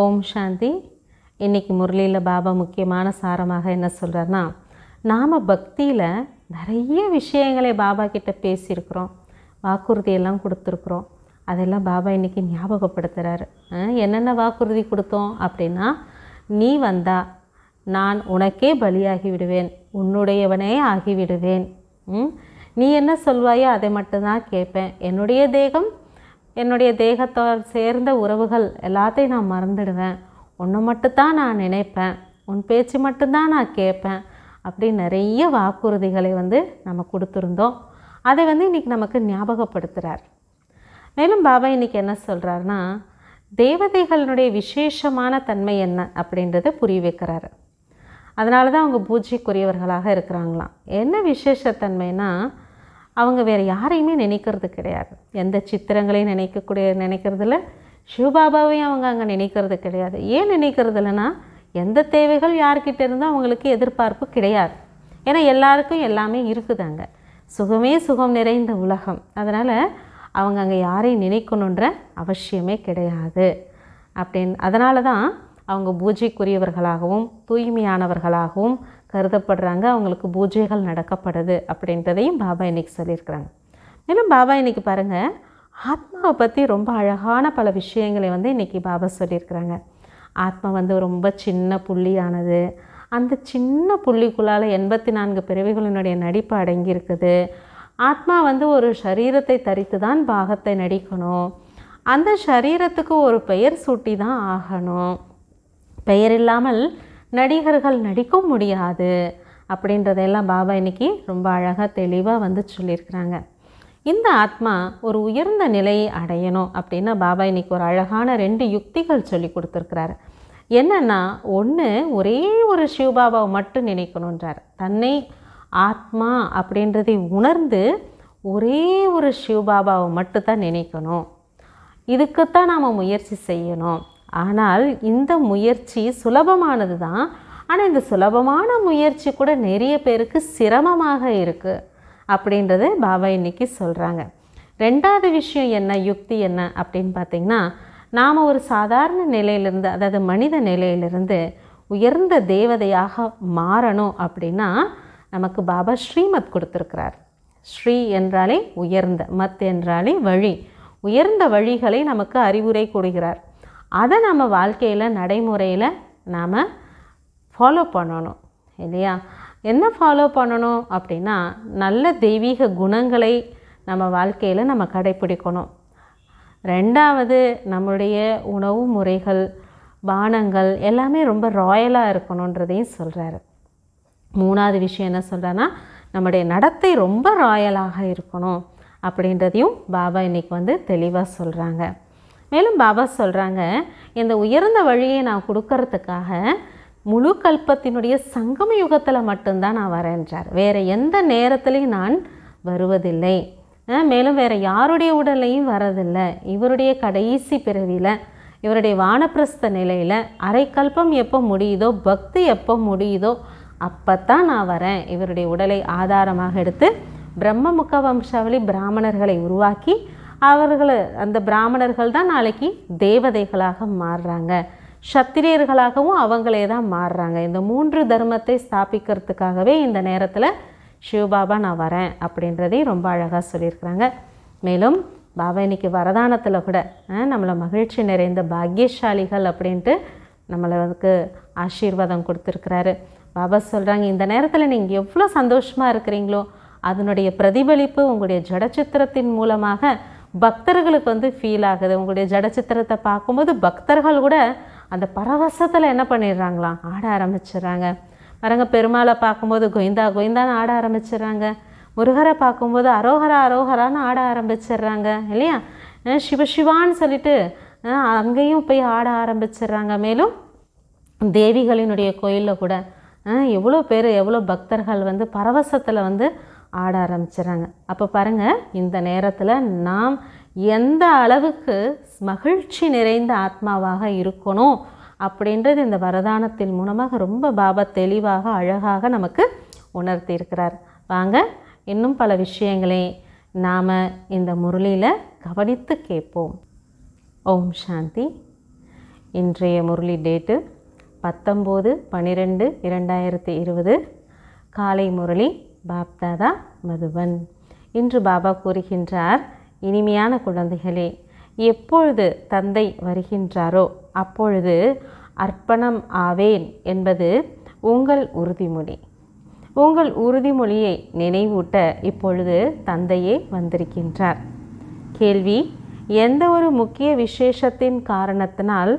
ஓம் சாந்தி இன்றைக்கி முரளியில் பாபா முக்கியமான சாரமாக என்ன சொல்கிறாருன்னா நாம் பக்தியில் நிறைய விஷயங்களை பாபா கிட்டே பேசியிருக்கிறோம் வாக்குறுதியெல்லாம் கொடுத்துருக்குறோம் அதெல்லாம் பாபா இன்றைக்கி ஞாபகப்படுத்துகிறாரு என்னென்ன வாக்குறுதி கொடுத்தோம் அப்படின்னா நீ வந்தா நான் உனக்கே பலியாகி விடுவேன் உன்னுடையவனே ஆகிவிடுவேன் நீ என்ன சொல்வாயோ அதை மட்டும்தான் கேட்பேன் என்னுடைய தேகம் என்னுடைய தேகத்தால் சேர்ந்த உறவுகள் எல்லாத்தையும் நான் மறந்துடுவேன் ஒன்று மட்டும்தான் நான் நினைப்பேன் உன் பேச்சு மட்டும்தான் நான் கேட்பேன் அப்படி நிறைய வாக்குறுதிகளை வந்து நம்ம கொடுத்துருந்தோம் அதை வந்து இன்றைக்கி நமக்கு ஞாபகப்படுத்துகிறார் மேலும் பாபா இன்றைக்கி என்ன சொல்கிறாருன்னா தேவதைகளினுடைய விசேஷமான தன்மை என்ன அப்படின்றத புரிய வைக்கிறாரு அதனால தான் அவங்க பூஜைக்குரியவர்களாக இருக்கிறாங்களாம் என்ன விசேஷத்தன்மைன்னா அவங்க வேறு யாரையுமே நினைக்கிறது கிடையாது எந்த சித்திரங்களையும் நினைக்கக்கூடிய நினைக்கிறதில்ல சிவபாபாவையும் அவங்க அங்கே நினைக்கிறது கிடையாது ஏன் நினைக்கிறது இல்லைன்னா எந்த தேவைகள் யார்கிட்ட இருந்தோ அவங்களுக்கு எதிர்பார்ப்பு கிடையாது ஏன்னா எல்லாருக்கும் எல்லாமே இருக்குது அங்கே சுகமே சுகம் நிறைந்த உலகம் அதனால் அவங்க அங்கே யாரையும் நினைக்கணுன்ற அவசியமே கிடையாது அப்படின் அதனால தான் அவங்க பூஜைக்குரியவர்களாகவும் தூய்மையானவர்களாகவும் கருதப்படுறாங்க அவங்களுக்கு பூஜைகள் நடக்கப்படுது அப்படின்றதையும் பாபா இன்னைக்கு சொல்லியிருக்கிறாங்க மேலும் பாபா இன்னைக்கு பாருங்கள் ஆத்மாவை பற்றி ரொம்ப அழகான பல விஷயங்களை வந்து இன்றைக்கி பாபா சொல்லியிருக்கிறாங்க ஆத்மா வந்து ரொம்ப சின்ன புள்ளியானது அந்த சின்ன புள்ளிக்குள்ளால் எண்பத்தி நான்கு பிறவிகளினுடைய நடிப்பு அடங்கியிருக்குது ஆத்மா வந்து ஒரு சரீரத்தை தரித்து தான் பாகத்தை நடிக்கணும் அந்த சரீரத்துக்கு ஒரு பெயர் சூட்டி தான் ஆகணும் பெயர் இல்லாமல் நடிகர்கள் நடிக்கும் முடியாது அப்படின்றதெல்லாம் பாபா இன்னைக்கு ரொம்ப அழகாக தெளிவாக வந்து சொல்லியிருக்கிறாங்க இந்த ஆத்மா ஒரு உயர்ந்த நிலையை அடையணும் அப்படின்னா பாபா இன்னைக்கு ஒரு அழகான ரெண்டு யுக்திகள் சொல்லி கொடுத்துருக்குறாரு என்னென்னா ஒன்று ஒரே ஒரு சிவபாபாவை மட்டும் நினைக்கணுன்றார் தன்னை ஆத்மா அப்படின்றதை உணர்ந்து ஒரே ஒரு சிவபாபாவை மட்டும்தான் நினைக்கணும் இதுக்குத்தான் நாம் முயற்சி செய்யணும் ஆனால் இந்த முயற்சி சுலபமானது தான் ஆனால் இந்த சுலபமான முயற்சி கூட நிறைய பேருக்கு சிரமமாக இருக்குது அப்படின்றத பாபா இன்னைக்கு சொல்கிறாங்க ரெண்டாவது விஷயம் என்ன யுக்தி என்ன அப்படின்னு பார்த்திங்கன்னா நாம் ஒரு சாதாரண நிலையிலிருந்து அதாவது மனித நிலையிலிருந்து உயர்ந்த தேவதையாக மாறணும் அப்படின்னா நமக்கு பாபா ஸ்ரீமத் கொடுத்துருக்கிறார் ஸ்ரீ என்றாலே உயர்ந்த மத் என்றாலே வழி உயர்ந்த வழிகளை நமக்கு அறிவுரை கொடுகிறார் அதை நம்ம வாழ்க்கையில் நடைமுறையில் நாம் ஃபாலோ பண்ணணும் இல்லையா என்ன ஃபாலோ பண்ணணும் அப்படின்னா நல்ல தெய்வீக குணங்களை நம்ம வாழ்க்கையில் நம்ம கடைப்பிடிக்கணும் ரெண்டாவது நம்முடைய உணவு முறைகள் பானங்கள் எல்லாமே ரொம்ப ராயலாக இருக்கணுன்றதையும் சொல்கிறாரு மூணாவது விஷயம் என்ன சொல்கிறேன்னா நம்முடைய நடத்தை ரொம்ப ராயலாக இருக்கணும் அப்படின்றதையும் பாபா இன்றைக்கி வந்து தெளிவாக சொல்கிறாங்க மேலும் பாபா சொல்கிறாங்க இந்த உயர்ந்த வழியை நான் கொடுக்கறதுக்காக முழு கல்பத்தினுடைய சங்கம யுகத்தில் மட்டும்தான் நான் வரேன்றார் வேறு எந்த நேரத்துலையும் நான் வருவதில்லை மேலும் வேறு யாருடைய உடலையும் வரதில்லை இவருடைய கடைசி பிறவியில் இவருடைய வானப்பிரஸ்த நிலையில் அரைக்கல்பம் எப்போ முடியுதோ பக்தி எப்போ முடியுதோ அப்போ தான் நான் வரேன் இவருடைய உடலை ஆதாரமாக எடுத்து பிரம்ம முக வம்சாவளி பிராமணர்களை உருவாக்கி அவர்கள் அந்த பிராமணர்கள் தான் நாளைக்கு தேவதைகளாக மாறுறாங்க சத்திரியர்களாகவும் அவங்களே தான் மாறுறாங்க இந்த மூன்று தர்மத்தை ஸ்தாபிக்கிறதுக்காகவே இந்த நேரத்தில் சிவபாபா நான் வரேன் அப்படின்றதையும் ரொம்ப அழகாக சொல்லியிருக்கிறாங்க மேலும் பாபா இன்றைக்கி வரதானத்தில் கூட நம்மளை மகிழ்ச்சி நிறைந்த பாக்யசாலிகள் அப்படின்ட்டு நம்மளுக்கு ஆசீர்வாதம் கொடுத்துருக்குறாரு பாபா சொல்கிறாங்க இந்த நேரத்தில் நீங்கள் எவ்வளோ சந்தோஷமாக இருக்கிறீங்களோ அதனுடைய பிரதிபலிப்பு உங்களுடைய ஜடச்சித்திரத்தின் மூலமாக பக்தர்களுக்கு வந்து ஃபீல் ஆகுது உங்களுடைய ஜடச்சித்திரத்தை பார்க்கும்போது பக்தர்கள் கூட அந்த பரவசத்தில் என்ன பண்ணிடுறாங்களாம் ஆட ஆரம்பிச்சிடுறாங்க பாருங்கள் பெருமாளை பார்க்கும்போது கொய்ந்தா கொய்ந்தான்னு ஆட ஆரம்பிச்சிடுறாங்க முருகரை பார்க்கும்போது அரோகரா அரோகரான்னு ஆட ஆரம்பிச்சிடுறாங்க இல்லையா சிவசிவான்னு சொல்லிட்டு அங்கேயும் போய் ஆட ஆரம்பிச்சிடுறாங்க மேலும் தேவிகளினுடைய கோயிலில் கூட எவ்வளோ பேர் எவ்வளோ பக்தர்கள் வந்து பரவசத்தில் வந்து ஆட ஆரம்பிச்சிடறாங்க அப்போ பாருங்கள் இந்த நேரத்தில் நாம் எந்த அளவுக்கு மகிழ்ச்சி நிறைந்த ஆத்மாவாக இருக்கணும் அப்படின்றது இந்த வரதானத்தின் மூலமாக ரொம்ப பாபா தெளிவாக அழகாக நமக்கு உணர்த்தியிருக்கிறார் வாங்க இன்னும் பல விஷயங்களை நாம் இந்த முரளியில் கவனித்து கேட்போம் ஓம் சாந்தி இன்றைய முரளி டேட்டு பத்தொம்போது பன்னிரெண்டு இரண்டாயிரத்தி இருபது காலை முரளி பாப்தாதா மதுவன் இன்று பாபா கூறுகின்றார் இனிமையான குழந்தைகளே எப்பொழுது தந்தை வருகின்றாரோ அப்பொழுது அர்ப்பணம் ஆவேன் என்பது உங்கள் உறுதிமொழி உங்கள் உறுதிமொழியை நினைவூட்ட இப்பொழுது தந்தையே வந்திருக்கின்றார் கேள்வி எந்த ஒரு முக்கிய விசேஷத்தின் காரணத்தினால்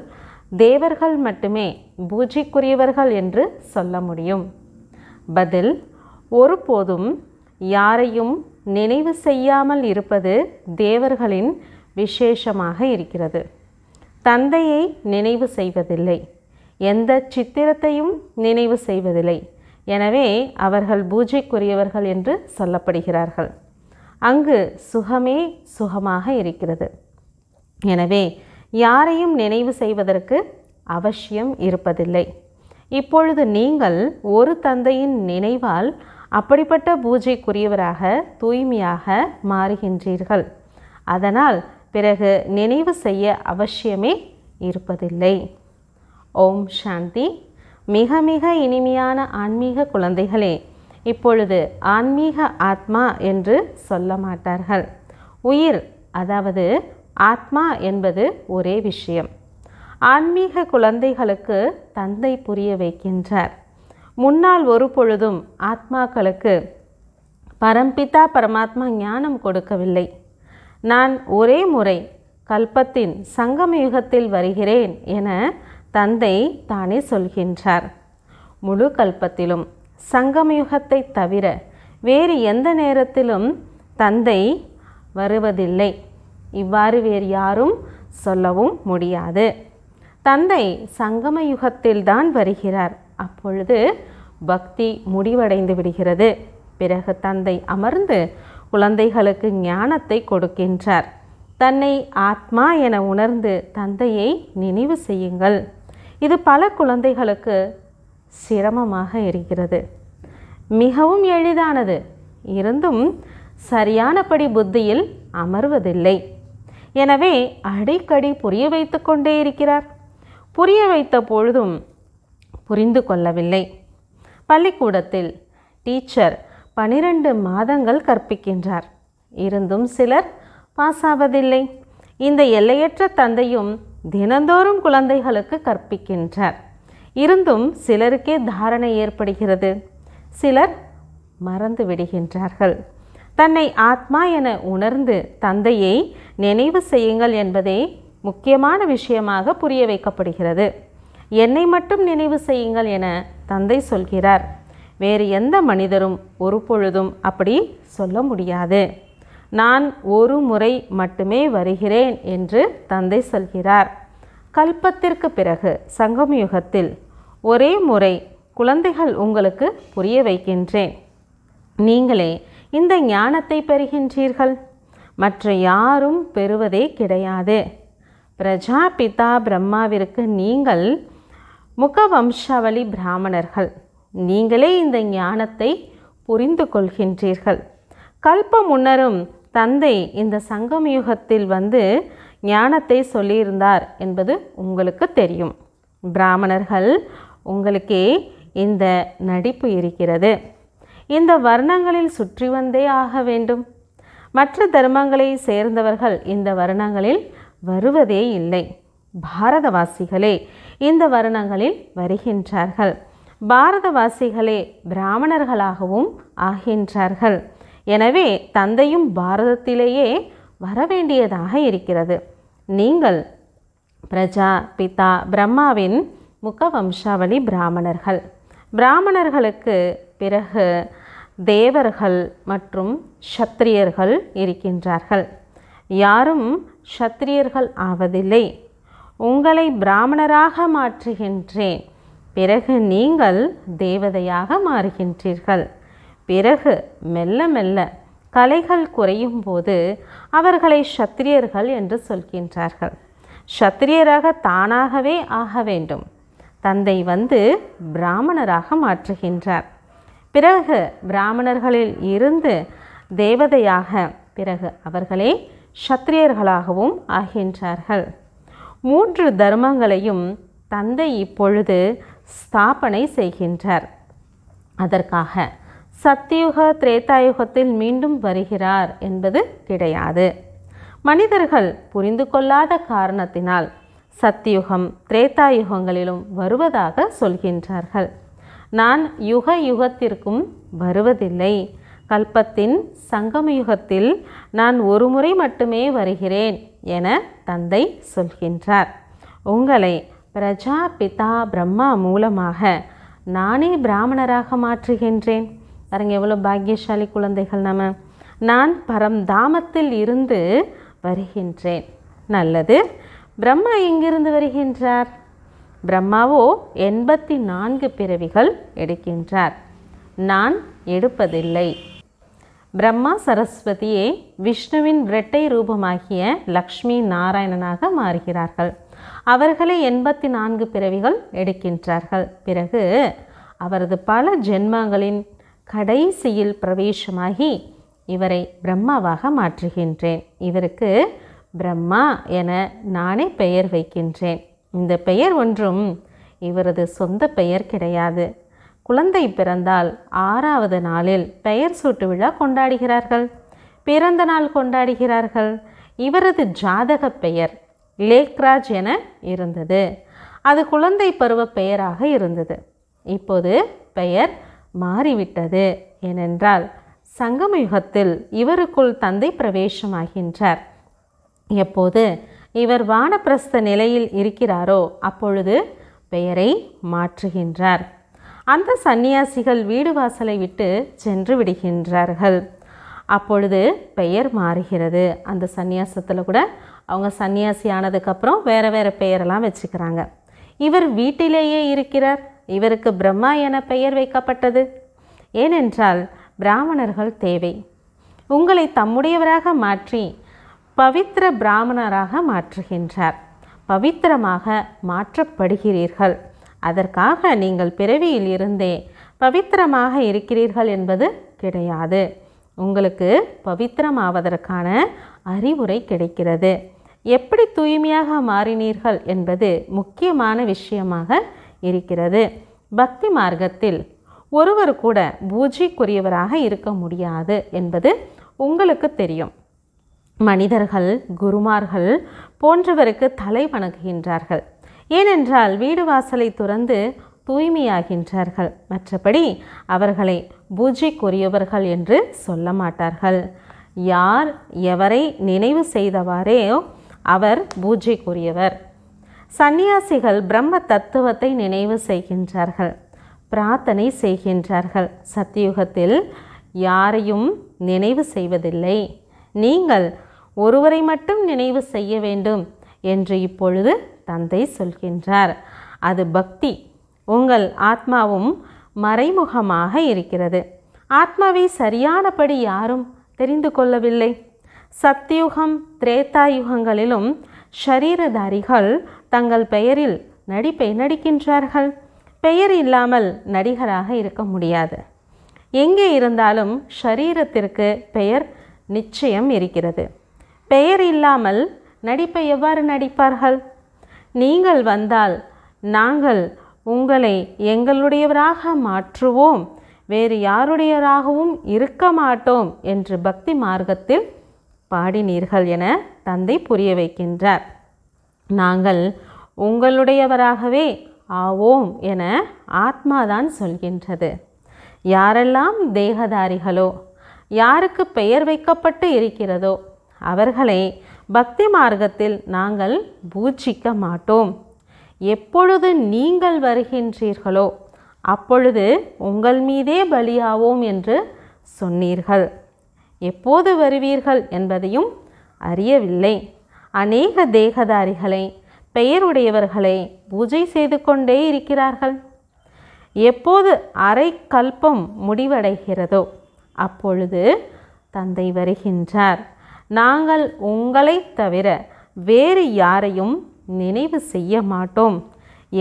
தேவர்கள் மட்டுமே பூஜைக்குரியவர்கள் என்று சொல்ல முடியும் பதில் ஒருபோதும் யாரையும் நினைவு செய்யாமல் இருப்பது தேவர்களின் விசேஷமாக இருக்கிறது தந்தையை நினைவு செய்வதில்லை எந்த சித்திரத்தையும் நினைவு செய்வதில்லை எனவே அவர்கள் பூஜைக்குரியவர்கள் என்று சொல்லப்படுகிறார்கள் அங்கு சுகமே சுகமாக இருக்கிறது எனவே யாரையும் நினைவு செய்வதற்கு அவசியம் இருப்பதில்லை இப்பொழுது நீங்கள் ஒரு தந்தையின் நினைவால் அப்படிப்பட்ட பூஜைக்குரியவராக தூய்மையாக மாறுகின்றீர்கள் அதனால் பிறகு நினைவு செய்ய அவசியமே இருப்பதில்லை ஓம் சாந்தி மிக மிக இனிமையான ஆன்மீக குழந்தைகளே இப்பொழுது ஆன்மீக ஆத்மா என்று சொல்ல மாட்டார்கள் உயிர் அதாவது ஆத்மா என்பது ஒரே விஷயம் ஆன்மீக குழந்தைகளுக்கு தந்தை புரிய வைக்கின்றார் முன்னால் ஒரு பொழுதும் ஆத்மாக்களுக்கு பரம்பிதா பரமாத்மா ஞானம் கொடுக்கவில்லை நான் ஒரே முறை கல்பத்தின் சங்கம் யுகத்தில் வருகிறேன் என தந்தை தானே சொல்கின்றார் முழு கல்பத்திலும் சங்கமயுகத்தை தவிர வேறு எந்த நேரத்திலும் தந்தை வருவதில்லை இவ்வாறு வேறு யாரும் சொல்லவும் முடியாது தந்தை சங்கம யுகத்தில்தான் வருகிறார் அப்பொழுது பக்தி முடிவடைந்து விடுகிறது பிறகு தந்தை அமர்ந்து குழந்தைகளுக்கு ஞானத்தை கொடுக்கின்றார் தன்னை ஆத்மா என உணர்ந்து தந்தையை நினைவு செய்யுங்கள் இது பல குழந்தைகளுக்கு சிரமமாக இருக்கிறது மிகவும் எளிதானது இருந்தும் சரியானபடி புத்தியில் அமர்வதில்லை எனவே அடிக்கடி புரிய வைத்து கொண்டே இருக்கிறார் புரிய வைத்த பொழுதும் புரிந்து கொள்ளவில்லை பள்ளிக்கூடத்தில் டீச்சர் பனிரெண்டு மாதங்கள் கற்பிக்கின்றார் இருந்தும் சிலர் பாஸ் ஆவதில்லை இந்த எல்லையற்ற தந்தையும் தினந்தோறும் குழந்தைகளுக்கு கற்பிக்கின்றார் இருந்தும் சிலருக்கே தாரணை ஏற்படுகிறது சிலர் மறந்து விடுகின்றார்கள் தன்னை ஆத்மா என உணர்ந்து தந்தையை நினைவு செய்யுங்கள் என்பதே முக்கியமான விஷயமாக புரிய வைக்கப்படுகிறது என்னை மட்டும் நினைவு செய்யுங்கள் என தந்தை சொல்கிறார் வேறு எந்த மனிதரும் ஒரு பொழுதும் அப்படி சொல்ல முடியாது நான் ஒரு முறை மட்டுமே வருகிறேன் என்று தந்தை சொல்கிறார் கல்பத்திற்கு பிறகு சங்கம் யுகத்தில் ஒரே முறை குழந்தைகள் உங்களுக்கு புரிய வைக்கின்றேன் நீங்களே இந்த ஞானத்தை பெறுகின்றீர்கள் மற்ற யாரும் பெறுவதே கிடையாது பிரஜாபிதா பிரம்மாவிற்கு நீங்கள் முக வம்சாவளி பிராமணர்கள் நீங்களே இந்த ஞானத்தை புரிந்து கொள்கின்றீர்கள் கல்ப முன்னரும் தந்தை இந்த சங்கம் யுகத்தில் வந்து ஞானத்தை சொல்லியிருந்தார் என்பது உங்களுக்கு தெரியும் பிராமணர்கள் உங்களுக்கே இந்த நடிப்பு இருக்கிறது இந்த வர்ணங்களில் சுற்றி வந்தே ஆக வேண்டும் மற்ற தர்மங்களை சேர்ந்தவர்கள் இந்த வர்ணங்களில் வருவதே இல்லை பாரதவாசிகளே இந்த வருணங்களில் வருகின்றார்கள் பாரதவாசிகளே பிராமணர்களாகவும் ஆகின்றார்கள் எனவே தந்தையும் பாரதத்திலேயே வரவேண்டியதாக இருக்கிறது நீங்கள் பிரஜா பிதா பிரம்மாவின் முகவம்சாவளி பிராமணர்கள் பிராமணர்களுக்கு பிறகு தேவர்கள் மற்றும் சத்திரியர்கள் இருக்கின்றார்கள் யாரும் சத்திரியர்கள் ஆவதில்லை உங்களை பிராமணராக மாற்றுகின்றேன் பிறகு நீங்கள் தேவதையாக மாறுகின்றீர்கள் பிறகு மெல்ல மெல்ல கலைகள் குறையும் போது அவர்களை சத்திரியர்கள் என்று சொல்கின்றார்கள் சத்திரியராக தானாகவே ஆக வேண்டும் தந்தை வந்து பிராமணராக மாற்றுகின்றார் பிறகு பிராமணர்களில் இருந்து தேவதையாக பிறகு அவர்களே சத்திரியர்களாகவும் ஆகின்றார்கள் மூன்று தர்மங்களையும் தந்தை இப்பொழுது ஸ்தாபனை செய்கின்றார் அதற்காக சத்தியுக திரேதாயுகத்தில் மீண்டும் வருகிறார் என்பது கிடையாது மனிதர்கள் புரிந்து கொள்ளாத காரணத்தினால் சத்தியுகம் திரேதாயுகங்களிலும் வருவதாக சொல்கின்றார்கள் நான் யுக யுகத்திற்கும் வருவதில்லை கல்பத்தின் சங்கமயுகத்தில் யுகத்தில் நான் ஒரு முறை மட்டுமே வருகிறேன் என தந்தை சொல்கின்றார் உங்களை பிரஜா பிதா பிரம்மா மூலமாக நானே பிராமணராக மாற்றுகின்றேன் பாருங்க எவ்வளோ பாக்கியசாலி குழந்தைகள் நம்ம நான் பரம் தாமத்தில் இருந்து வருகின்றேன் நல்லது பிரம்மா எங்கிருந்து வருகின்றார் பிரம்மாவோ எண்பத்தி நான்கு பிறவிகள் எடுக்கின்றார் நான் எடுப்பதில்லை பிரம்மா சரஸ்வதியே விஷ்ணுவின் இரட்டை ரூபமாகிய லக்ஷ்மி நாராயணனாக மாறுகிறார்கள் அவர்களை எண்பத்தி நான்கு பிறவிகள் எடுக்கின்றார்கள் பிறகு அவரது பல ஜென்மங்களின் கடைசியில் பிரவேசமாகி இவரை பிரம்மாவாக மாற்றுகின்றேன் இவருக்கு பிரம்மா என நானே பெயர் வைக்கின்றேன் இந்த பெயர் ஒன்றும் இவரது சொந்த பெயர் கிடையாது குழந்தை பிறந்தால் ஆறாவது நாளில் பெயர் சூட்டு விழா கொண்டாடுகிறார்கள் பிறந்த நாள் கொண்டாடுகிறார்கள் இவரது ஜாதக பெயர் லேக்ராஜ் என இருந்தது அது குழந்தை பருவ பெயராக இருந்தது இப்போது பெயர் மாறிவிட்டது ஏனென்றால் சங்கம யுகத்தில் இவருக்குள் தந்தை பிரவேசமாகின்றார் எப்போது இவர் வானப்பிரஸ்த நிலையில் இருக்கிறாரோ அப்பொழுது பெயரை மாற்றுகின்றார் அந்த சந்நியாசிகள் வீடு வாசலை விட்டு சென்று விடுகின்றார்கள் அப்பொழுது பெயர் மாறுகிறது அந்த சந்நியாசத்தில் கூட அவங்க சன்னியாசி ஆனதுக்கப்புறம் வேறு வேறு பெயரெல்லாம் வச்சுக்கிறாங்க இவர் வீட்டிலேயே இருக்கிறார் இவருக்கு பிரம்மா என பெயர் வைக்கப்பட்டது ஏனென்றால் பிராமணர்கள் தேவை உங்களை தம்முடையவராக மாற்றி பவித்திர பிராமணராக மாற்றுகின்றார் பவித்திரமாக மாற்றப்படுகிறீர்கள் அதற்காக நீங்கள் பிறவியில் இருந்தே பவித்திரமாக இருக்கிறீர்கள் என்பது கிடையாது உங்களுக்கு பவித்திரமாவதற்கான அறிவுரை கிடைக்கிறது எப்படி தூய்மையாக மாறினீர்கள் என்பது முக்கியமான விஷயமாக இருக்கிறது பக்தி மார்க்கத்தில் ஒருவர் கூட பூஜைக்குரியவராக இருக்க முடியாது என்பது உங்களுக்கு தெரியும் மனிதர்கள் குருமார்கள் போன்றவருக்கு தலை வணங்குகின்றார்கள் ஏனென்றால் வீடு வாசலை துறந்து தூய்மையாகின்றார்கள் மற்றபடி அவர்களை பூஜைக்குரியவர்கள் என்று சொல்ல மாட்டார்கள் யார் எவரை நினைவு செய்தவாறேயோ அவர் பூஜைக்குரியவர் சந்நியாசிகள் பிரம்ம தத்துவத்தை நினைவு செய்கின்றார்கள் பிரார்த்தனை செய்கின்றார்கள் சத்தியுகத்தில் யாரையும் நினைவு செய்வதில்லை நீங்கள் ஒருவரை மட்டும் நினைவு செய்ய வேண்டும் என்று இப்பொழுது தந்தை சொல்கின்றார் அது பக்தி உங்கள் ஆத்மாவும் மறைமுகமாக இருக்கிறது ஆத்மாவை சரியானபடி யாரும் தெரிந்து கொள்ளவில்லை சத்தியுகம் திரேதாயுகங்களிலும் யுகங்களிலும் ஷரீரதாரிகள் தங்கள் பெயரில் நடிப்பை நடிக்கின்றார்கள் பெயர் இல்லாமல் நடிகராக இருக்க முடியாது எங்கே இருந்தாலும் ஷரீரத்திற்கு பெயர் நிச்சயம் இருக்கிறது பெயர் இல்லாமல் நடிப்பை எவ்வாறு நடிப்பார்கள் நீங்கள் வந்தால் நாங்கள் உங்களை எங்களுடையவராக மாற்றுவோம் வேறு யாருடையராகவும் இருக்க மாட்டோம் என்று பக்தி மார்க்கத்தில் பாடினீர்கள் என தந்தை புரிய வைக்கின்றார் நாங்கள் உங்களுடையவராகவே ஆவோம் என ஆத்மாதான் சொல்கின்றது யாரெல்லாம் தேகதாரிகளோ யாருக்கு பெயர் வைக்கப்பட்டு இருக்கிறதோ அவர்களை பக்தி மார்க்கத்தில் நாங்கள் பூஜிக்க மாட்டோம் எப்பொழுது நீங்கள் வருகின்றீர்களோ அப்பொழுது உங்கள் மீதே பலியாவோம் என்று சொன்னீர்கள் எப்போது வருவீர்கள் என்பதையும் அறியவில்லை அநேக தேகதாரிகளை பெயருடையவர்களை பூஜை செய்து கொண்டே இருக்கிறார்கள் எப்போது அரை கல்பம் முடிவடைகிறதோ அப்பொழுது தந்தை வருகின்றார் நாங்கள் உங்களை தவிர வேறு யாரையும் நினைவு செய்ய மாட்டோம்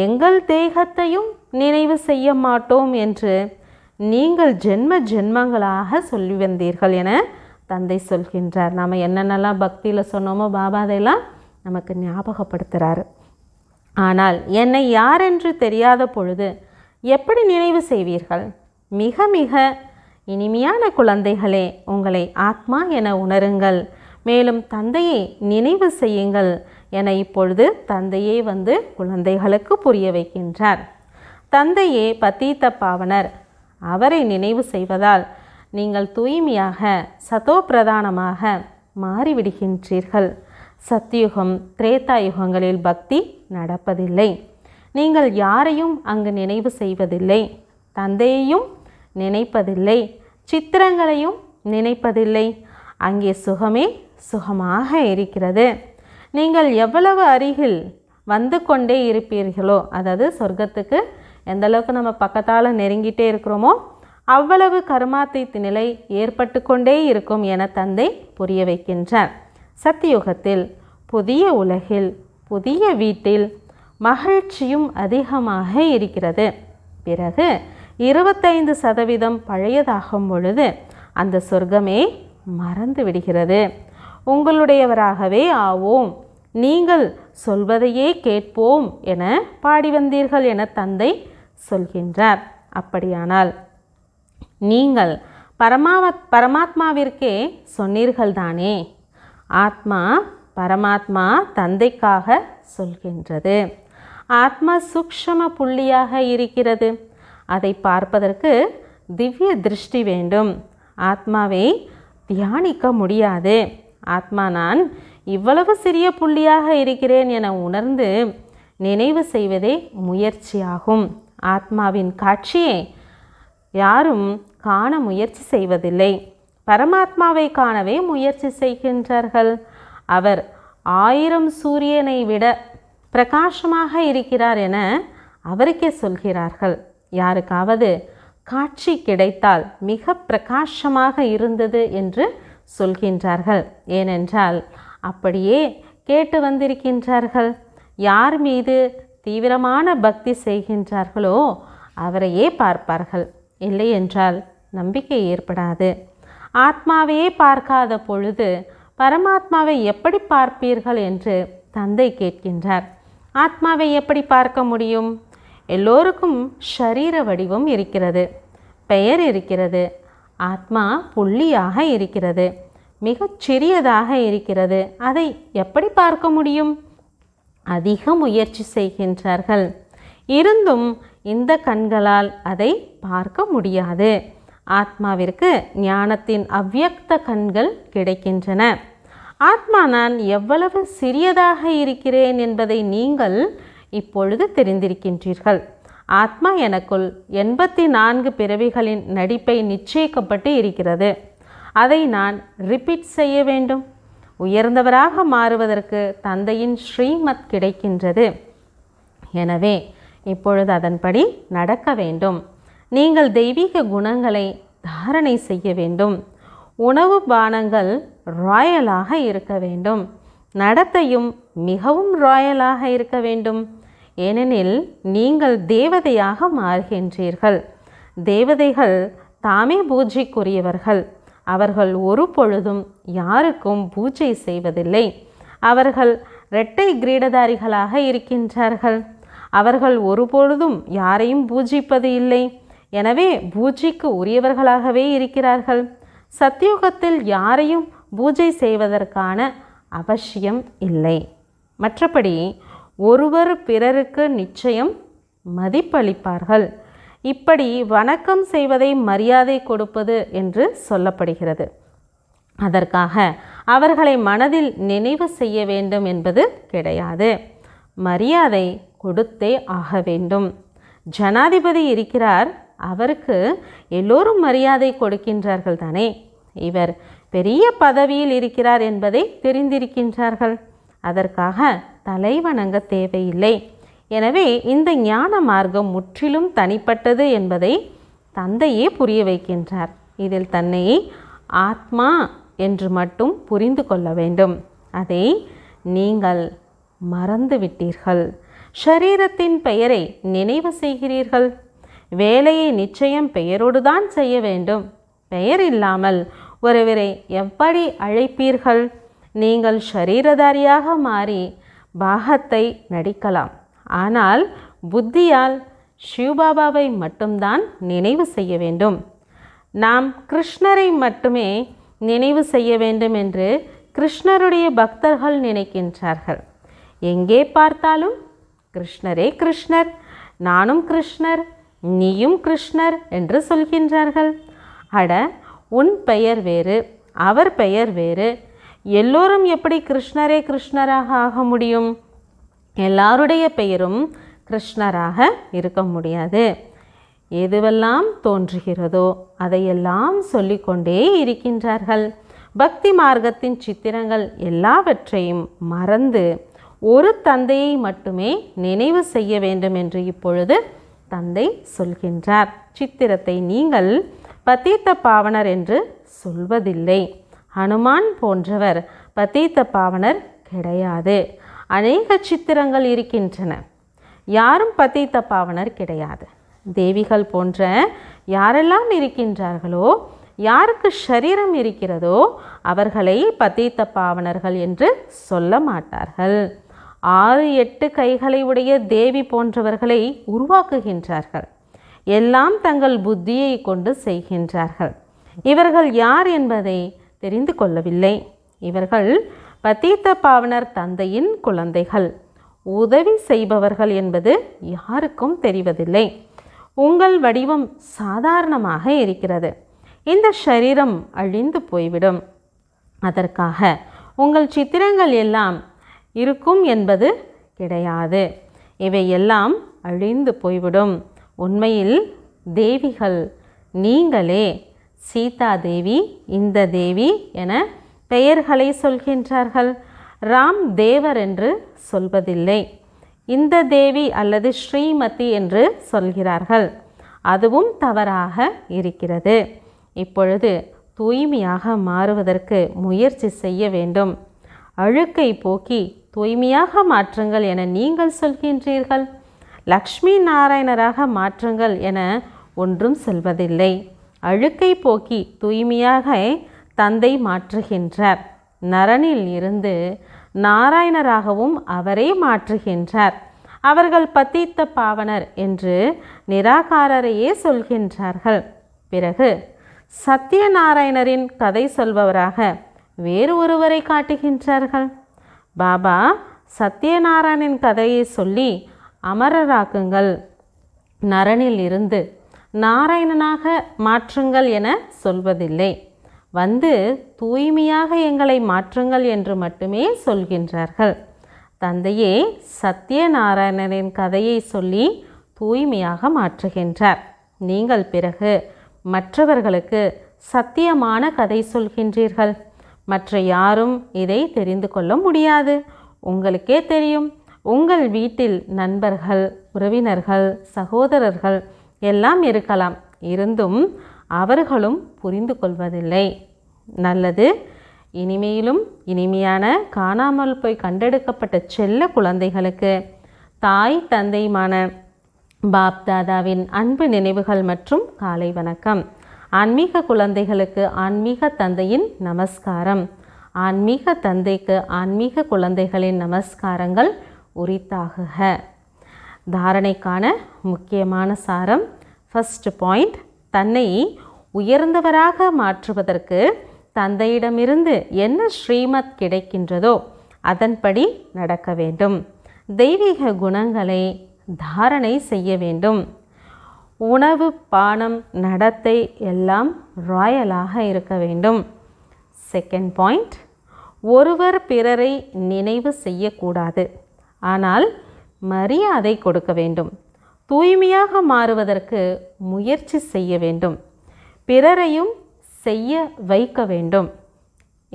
எங்கள் தேகத்தையும் நினைவு செய்ய மாட்டோம் என்று நீங்கள் ஜென்ம ஜென்மங்களாக சொல்லி வந்தீர்கள் என தந்தை சொல்கின்றார் நாம் என்னென்னலாம் பக்தியில் சொன்னோமோ பாபா அதையெல்லாம் நமக்கு ஞாபகப்படுத்துகிறாரு ஆனால் என்னை யார் என்று தெரியாத பொழுது எப்படி நினைவு செய்வீர்கள் மிக மிக இனிமையான குழந்தைகளே உங்களை ஆத்மா என உணருங்கள் மேலும் தந்தையை நினைவு செய்யுங்கள் என இப்பொழுது தந்தையே வந்து குழந்தைகளுக்கு புரிய வைக்கின்றார் தந்தையே பத்தீத்த பாவனர் அவரை நினைவு செய்வதால் நீங்கள் தூய்மையாக சதோபிரதானமாக மாறிவிடுகின்றீர்கள் சத்தியுகம் திரேதா யுகங்களில் பக்தி நடப்பதில்லை நீங்கள் யாரையும் அங்கு நினைவு செய்வதில்லை தந்தையையும் நினைப்பதில்லை சித்திரங்களையும் நினைப்பதில்லை அங்கே சுகமே சுகமாக இருக்கிறது நீங்கள் எவ்வளவு அருகில் வந்து கொண்டே இருப்பீர்களோ அதாவது சொர்க்கத்துக்கு எந்தளவுக்கு நம்ம பக்கத்தால் நெருங்கிட்டே இருக்கிறோமோ அவ்வளவு கருமாத்தீத்து நிலை ஏற்பட்டு கொண்டே இருக்கும் என தந்தை புரிய வைக்கின்றார் சத்தியுகத்தில் புதிய உலகில் புதிய வீட்டில் மகிழ்ச்சியும் அதிகமாக இருக்கிறது பிறகு இருபத்தைந்து சதவீதம் பழையதாகும் பொழுது அந்த சொர்க்கமே மறந்து விடுகிறது உங்களுடையவராகவே ஆவோம் நீங்கள் சொல்வதையே கேட்போம் என பாடி வந்தீர்கள் என தந்தை சொல்கின்றார் அப்படியானால் நீங்கள் பரமாவத் பரமாத்மாவிற்கே சொன்னீர்கள்தானே ஆத்மா பரமாத்மா தந்தைக்காக சொல்கின்றது ஆத்மா சூக்ஷம புள்ளியாக இருக்கிறது அதை பார்ப்பதற்கு திவ்ய திருஷ்டி வேண்டும் ஆத்மாவை தியானிக்க முடியாது ஆத்மா நான் இவ்வளவு சிறிய புள்ளியாக இருக்கிறேன் என உணர்ந்து நினைவு செய்வதே முயற்சியாகும் ஆத்மாவின் காட்சியை யாரும் காண முயற்சி செய்வதில்லை பரமாத்மாவை காணவே முயற்சி செய்கின்றார்கள் அவர் ஆயிரம் சூரியனை விட பிரகாசமாக இருக்கிறார் என அவருக்கே சொல்கிறார்கள் யாருக்காவது காட்சி கிடைத்தால் மிக பிரகாசமாக இருந்தது என்று சொல்கின்றார்கள் ஏனென்றால் அப்படியே கேட்டு வந்திருக்கின்றார்கள் யார் மீது தீவிரமான பக்தி செய்கின்றார்களோ அவரையே பார்ப்பார்கள் இல்லை என்றால் நம்பிக்கை ஏற்படாது ஆத்மாவையே பார்க்காத பொழுது பரமாத்மாவை எப்படி பார்ப்பீர்கள் என்று தந்தை கேட்கின்றார் ஆத்மாவை எப்படி பார்க்க முடியும் எல்லோருக்கும் ஷரீர வடிவம் இருக்கிறது பெயர் இருக்கிறது ஆத்மா புள்ளியாக இருக்கிறது மிகச் சிறியதாக இருக்கிறது அதை எப்படி பார்க்க முடியும் அதிக முயற்சி செய்கின்றார்கள் இருந்தும் இந்த கண்களால் அதை பார்க்க முடியாது ஆத்மாவிற்கு ஞானத்தின் அவ்வியக்த கண்கள் கிடைக்கின்றன ஆத்மா நான் எவ்வளவு சிறியதாக இருக்கிறேன் என்பதை நீங்கள் இப்பொழுது தெரிந்திருக்கின்றீர்கள் ஆத்மா எனக்குள் எண்பத்தி நான்கு பிறவிகளின் நடிப்பை நிச்சயிக்கப்பட்டு இருக்கிறது அதை நான் ரிப்பீட் செய்ய வேண்டும் உயர்ந்தவராக மாறுவதற்கு தந்தையின் ஸ்ரீமத் கிடைக்கின்றது எனவே இப்பொழுது அதன்படி நடக்க வேண்டும் நீங்கள் தெய்வீக குணங்களை தாரணை செய்ய வேண்டும் உணவு பானங்கள் ராயலாக இருக்க வேண்டும் நடத்தையும் மிகவும் ராயலாக இருக்க வேண்டும் ஏனெனில் நீங்கள் தேவதையாக மாறுகின்றீர்கள் தேவதைகள் தாமே பூஜைக்குரியவர்கள் அவர்கள் ஒரு பொழுதும் யாருக்கும் பூஜை செய்வதில்லை அவர்கள் இரட்டை கிரீடதாரிகளாக இருக்கின்றார்கள் அவர்கள் ஒருபொழுதும் யாரையும் பூஜிப்பது இல்லை எனவே பூஜைக்கு உரியவர்களாகவே இருக்கிறார்கள் சத்தியுகத்தில் யாரையும் பூஜை செய்வதற்கான அவசியம் இல்லை மற்றபடி ஒருவர் பிறருக்கு நிச்சயம் மதிப்பளிப்பார்கள் இப்படி வணக்கம் செய்வதை மரியாதை கொடுப்பது என்று சொல்லப்படுகிறது அதற்காக அவர்களை மனதில் நினைவு செய்ய வேண்டும் என்பது கிடையாது மரியாதை கொடுத்தே ஆக வேண்டும் ஜனாதிபதி இருக்கிறார் அவருக்கு எல்லோரும் மரியாதை கொடுக்கின்றார்கள் தானே இவர் பெரிய பதவியில் இருக்கிறார் என்பதை தெரிந்திருக்கின்றார்கள் அதற்காக தலை வணங்க தேவையில்லை எனவே இந்த ஞான மார்க்கம் முற்றிலும் தனிப்பட்டது என்பதை தந்தையே புரிய வைக்கின்றார் இதில் தன்னை ஆத்மா என்று மட்டும் புரிந்து கொள்ள வேண்டும் அதை நீங்கள் மறந்துவிட்டீர்கள் ஷரீரத்தின் பெயரை நினைவு செய்கிறீர்கள் வேலையை நிச்சயம் பெயரோடு தான் செய்ய வேண்டும் பெயர் இல்லாமல் ஒருவரை எப்படி அழைப்பீர்கள் நீங்கள் ஷரீரதாரியாக மாறி பாகத்தை நடிக்கலாம் ஆனால் புத்தியால் சிவபாபாவை மட்டும்தான் நினைவு செய்ய வேண்டும் நாம் கிருஷ்ணரை மட்டுமே நினைவு செய்ய வேண்டும் என்று கிருஷ்ணருடைய பக்தர்கள் நினைக்கின்றார்கள் எங்கே பார்த்தாலும் கிருஷ்ணரே கிருஷ்ணர் நானும் கிருஷ்ணர் நீயும் கிருஷ்ணர் என்று சொல்கின்றார்கள் அட உன் பெயர் வேறு அவர் பெயர் வேறு எல்லோரும் எப்படி கிருஷ்ணரே கிருஷ்ணராக ஆக முடியும் எல்லாருடைய பெயரும் கிருஷ்ணராக இருக்க முடியாது எதுவெல்லாம் தோன்றுகிறதோ அதையெல்லாம் சொல்லிக்கொண்டே இருக்கின்றார்கள் பக்தி மார்க்கத்தின் சித்திரங்கள் எல்லாவற்றையும் மறந்து ஒரு தந்தையை மட்டுமே நினைவு செய்ய வேண்டும் என்று இப்பொழுது தந்தை சொல்கின்றார் சித்திரத்தை நீங்கள் பத்தீத்த பாவனர் என்று சொல்வதில்லை ஹனுமான் போன்றவர் பதீத்த பாவனர் கிடையாது அநேக சித்திரங்கள் இருக்கின்றன யாரும் பதீத்த பாவனர் கிடையாது தேவிகள் போன்ற யாரெல்லாம் இருக்கின்றார்களோ யாருக்கு சரீரம் இருக்கிறதோ அவர்களை பதீத்த பாவனர்கள் என்று சொல்ல மாட்டார்கள் ஆறு எட்டு கைகளை உடைய தேவி போன்றவர்களை உருவாக்குகின்றார்கள் எல்லாம் தங்கள் புத்தியை கொண்டு செய்கின்றார்கள் இவர்கள் யார் என்பதை தெரிந்து கொள்ளவில்லை இவர்கள் பதீத்த பாவனர் தந்தையின் குழந்தைகள் உதவி செய்பவர்கள் என்பது யாருக்கும் தெரிவதில்லை உங்கள் வடிவம் சாதாரணமாக இருக்கிறது இந்த சரீரம் அழிந்து போய்விடும் அதற்காக உங்கள் சித்திரங்கள் எல்லாம் இருக்கும் என்பது கிடையாது இவை எல்லாம் அழிந்து போய்விடும் உண்மையில் தேவிகள் நீங்களே சீதா தேவி இந்த தேவி என பெயர்களை சொல்கின்றார்கள் ராம் தேவர் என்று சொல்வதில்லை இந்த தேவி அல்லது ஸ்ரீமதி என்று சொல்கிறார்கள் அதுவும் தவறாக இருக்கிறது இப்பொழுது தூய்மையாக மாறுவதற்கு முயற்சி செய்ய வேண்டும் அழுக்கை போக்கி தூய்மையாக மாற்றுங்கள் என நீங்கள் சொல்கின்றீர்கள் லக்ஷ்மி நாராயணராக மாற்றுங்கள் என ஒன்றும் சொல்வதில்லை அழுக்கை போக்கி தூய்மையாக தந்தை மாற்றுகின்றார் நரனில் இருந்து நாராயணராகவும் அவரே மாற்றுகின்றார் அவர்கள் பத்தித்த பாவனர் என்று நிராகாரரையே சொல்கின்றார்கள் பிறகு சத்யநாராயணரின் கதை சொல்பவராக வேறு ஒருவரை காட்டுகின்றார்கள் பாபா சத்யநாராயணன் கதையை சொல்லி அமரராக்குங்கள் நரனில் இருந்து நாராயணனாக மாற்றுங்கள் என சொல்வதில்லை வந்து தூய்மையாக எங்களை மாற்றுங்கள் என்று மட்டுமே சொல்கின்றார்கள் தந்தையே சத்யநாராயணனின் கதையை சொல்லி தூய்மையாக மாற்றுகின்றார் நீங்கள் பிறகு மற்றவர்களுக்கு சத்தியமான கதை சொல்கின்றீர்கள் மற்ற யாரும் இதை தெரிந்து கொள்ள முடியாது உங்களுக்கே தெரியும் உங்கள் வீட்டில் நண்பர்கள் உறவினர்கள் சகோதரர்கள் எல்லாம் இருக்கலாம் இருந்தும் அவர்களும் புரிந்து கொள்வதில்லை நல்லது இனிமையிலும் இனிமையான காணாமல் போய் கண்டெடுக்கப்பட்ட செல்ல குழந்தைகளுக்கு தாய் தந்தையுமான பாப் தாதாவின் அன்பு நினைவுகள் மற்றும் காலை வணக்கம் ஆன்மீக குழந்தைகளுக்கு ஆன்மீக தந்தையின் நமஸ்காரம் ஆன்மீக தந்தைக்கு ஆன்மீக குழந்தைகளின் நமஸ்காரங்கள் உரித்தாகுக தாரணைக்கான முக்கியமான சாரம் ஃபஸ்ட் பாயிண்ட் தன்னை உயர்ந்தவராக மாற்றுவதற்கு தந்தையிடமிருந்து என்ன ஸ்ரீமத் கிடைக்கின்றதோ அதன்படி நடக்க வேண்டும் தெய்வீக குணங்களை தாரணை செய்ய வேண்டும் உணவு பானம் நடத்தை எல்லாம் ராயலாக இருக்க வேண்டும் செகண்ட் பாயிண்ட் ஒருவர் பிறரை நினைவு செய்யக்கூடாது ஆனால் மரியாதை கொடுக்க வேண்டும் தூய்மையாக மாறுவதற்கு முயற்சி செய்ய வேண்டும் பிறரையும் செய்ய வைக்க வேண்டும்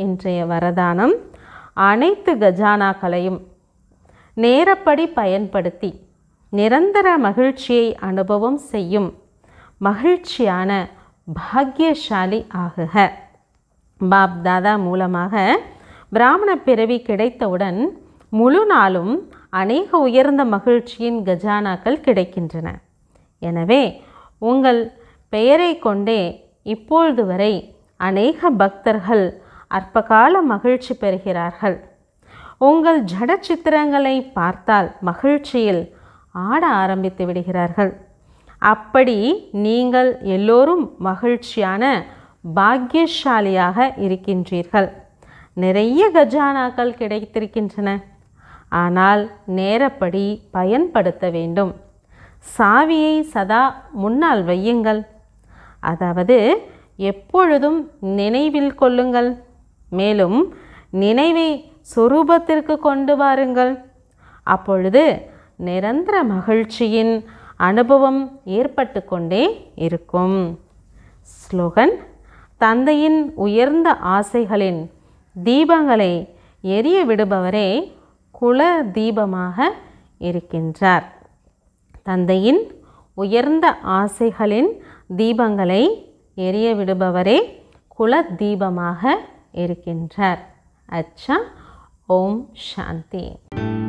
இன்றைய வரதானம் அனைத்து கஜானாக்களையும் நேரப்படி பயன்படுத்தி நிரந்தர மகிழ்ச்சியை அனுபவம் செய்யும் மகிழ்ச்சியான பாக்யசாலி ஆகுக பாப் தாதா மூலமாக பிராமண பிறவி கிடைத்தவுடன் முழு நாளும் அநேக உயர்ந்த மகிழ்ச்சியின் கஜானாக்கள் கிடைக்கின்றன எனவே உங்கள் பெயரை கொண்டே இப்பொழுது வரை அநேக பக்தர்கள் அற்பகால மகிழ்ச்சி பெறுகிறார்கள் உங்கள் ஜட சித்திரங்களை பார்த்தால் மகிழ்ச்சியில் ஆட ஆரம்பித்து விடுகிறார்கள் அப்படி நீங்கள் எல்லோரும் மகிழ்ச்சியான பாக்கியசாலியாக இருக்கின்றீர்கள் நிறைய கஜானாக்கள் கிடைத்திருக்கின்றன ஆனால் நேரப்படி பயன்படுத்த வேண்டும் சாவியை சதா முன்னால் வையுங்கள் அதாவது எப்பொழுதும் நினைவில் கொள்ளுங்கள் மேலும் நினைவை சுரூபத்திற்கு கொண்டு வாருங்கள் அப்பொழுது நிரந்தர மகிழ்ச்சியின் அனுபவம் ஏற்பட்டு கொண்டே இருக்கும் ஸ்லோகன் தந்தையின் உயர்ந்த ஆசைகளின் தீபங்களை எரிய விடுபவரே குல தீபமாக இருக்கின்றார் தந்தையின் உயர்ந்த ஆசைகளின் தீபங்களை எரிய விடுபவரே குல தீபமாக இருக்கின்றார் அச்சா ஓம் சாந்தி